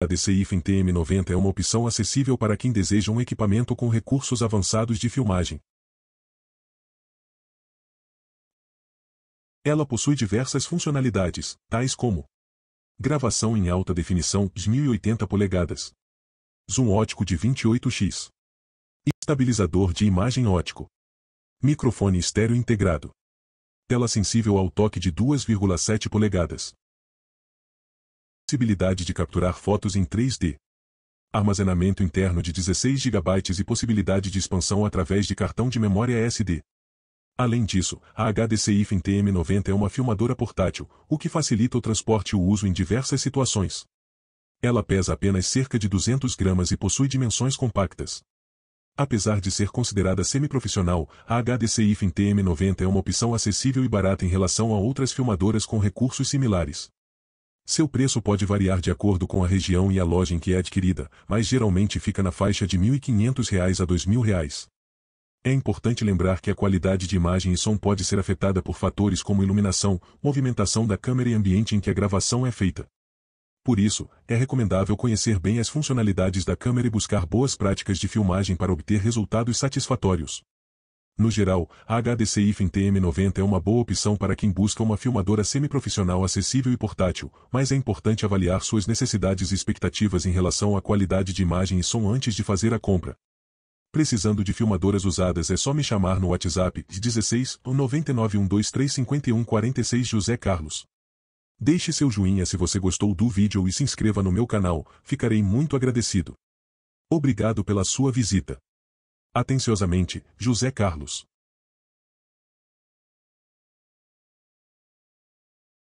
A DCIFEN TM90 é uma opção acessível para quem deseja um equipamento com recursos avançados de filmagem. Ela possui diversas funcionalidades, tais como gravação em alta definição de 1080 polegadas, zoom ótico de 28x, estabilizador de imagem ótico, microfone estéreo integrado, tela sensível ao toque de 2,7 polegadas, possibilidade de capturar fotos em 3D, armazenamento interno de 16 GB e possibilidade de expansão através de cartão de memória SD. Além disso, a HDCI TM90 é uma filmadora portátil, o que facilita o transporte e o uso em diversas situações. Ela pesa apenas cerca de 200 gramas e possui dimensões compactas. Apesar de ser considerada semi-profissional, a HDCI TM90 é uma opção acessível e barata em relação a outras filmadoras com recursos similares. Seu preço pode variar de acordo com a região e a loja em que é adquirida, mas geralmente fica na faixa de R$ 1.500 a R$ 2.000. É importante lembrar que a qualidade de imagem e som pode ser afetada por fatores como iluminação, movimentação da câmera e ambiente em que a gravação é feita. Por isso, é recomendável conhecer bem as funcionalidades da câmera e buscar boas práticas de filmagem para obter resultados satisfatórios. No geral, a HDCI FinTM 90 é uma boa opção para quem busca uma filmadora semiprofissional acessível e portátil, mas é importante avaliar suas necessidades e expectativas em relação à qualidade de imagem e som antes de fazer a compra. Precisando de filmadoras usadas é só me chamar no WhatsApp 16 991235146 José Carlos. Deixe seu joinha se você gostou do vídeo e se inscreva no meu canal, ficarei muito agradecido. Obrigado pela sua visita. Atenciosamente, José Carlos.